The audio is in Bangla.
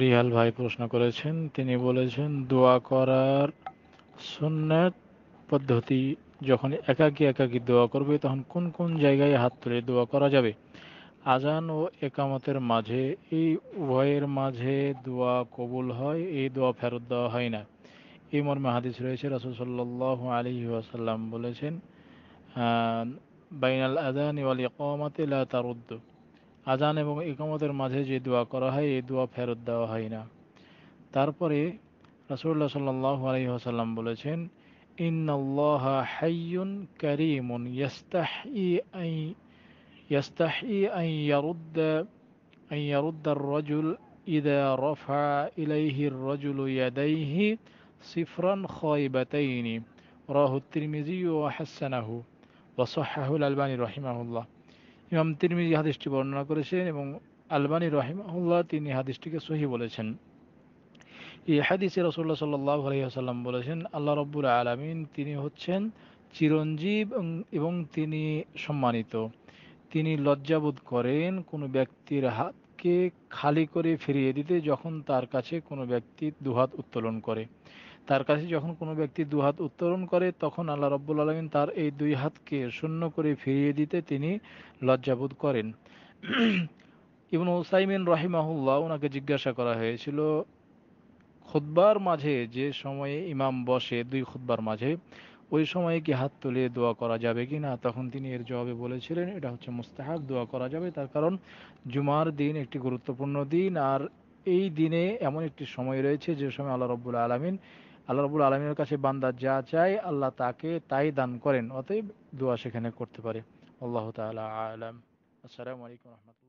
রিহাল ভাই প্রশ্ন করেছেন তিনি বলেছেন দোয়া করার সুন্নাত পদ্ধতি যখন একাকি একাকি দোয়া করবে তখন কোন কোন জায়গায় হাত তুলে দোয়া করা যাবে আজান ও একামতের মাঝে এই উভয়ের মাঝে দোয়া কবুল হয় এই দোয়া ফেরত দেওয়া হয় না এই মর্মে হাদিস রয়েছে রাসুল আলী ওয়াসাল্লাম বলেছেন বাইনাল আজান ওয়াল ইকামাতে লা উদ্যোগ আজান এবং ইকামতের মাঝে যে দোয়া করা হয় এই দোয়া ফেরত দেওয়া হয় না তারপরে রাসুল্লাহ সাল্লাহ আলহি আসাল্লাম বলেছেন ইন্নআল্লাহ হাইয়ুন করিমুন ইয়াস্তাহি আই ইয়াস্তাহি আই ইয়ারুদ্দ আই ইয়ারুদ্দার রজুল ইদা রফা ইলাইহির রজুল ইয়াদাইহি সিফরান খয়বাতাইনি রাহু তিরমিজি ও হাসানাহু ওয়াসাহাহুল আলবানী রহিমাহুল্লাহ ইমাম তিরমিজি হাদিসটি বর্ণনা করেছেন এবং আলবানী রহিমাহুল্লাহ তিনি হাদিসটিকে সহি বলেছেন এই হাদিসে রসুল্লাহ সাল্লাহ আলহিহাসাল্লাম বলেছেন আল্লাহ রব্বুল আলমিন তিনি হচ্ছেন চিরঞ্জীব এবং তিনি সম্মানিত তিনি লজ্জাবোধ করেন কোনো ব্যক্তির হাত তাকে খালি করে ফিরিয়ে দিতে যখন তার কাছে কোনো ব্যক্তি দুহাত উত্তোলন করে তার কাছে যখন কোনো ব্যক্তি দুহাত উত্তোলন করে তখন আল্লাহ রব্বুল আলমিন তার এই দুই হাতকে শূন্য করে ফিরিয়ে দিতে তিনি লজ্জাবোধ করেন ইবন ওসাইমিন রহিমাহুল্লাহ ওনাকে জিজ্ঞাসা করা হয়েছিল খুদ্বার মাঝে যে সময়ে ইমাম বসে দুই খুদ্বার মাঝে ওই সময় কি হাত তুলিয়ে দোয়া করা যাবে কি না তখন তিনি এর জবাবে বলেছিলেন এটা হচ্ছে মুস্তাহাব দোয়া করা যাবে তার কারণ জুমার দিন একটি গুরুত্বপূর্ণ দিন আর এই দিনে এমন একটি সময় রয়েছে যে সময় আল্লাহ রব্বুল আলমিন আল্লাহ রবুল আলমীর কাছে বান্দার যা চায় আল্লাহ তাকে তাই দান করেন অতএব দোয়া সেখানে করতে পারে আল্লাহ তালা আলম আসসালামু আলাইকুম রহমতুল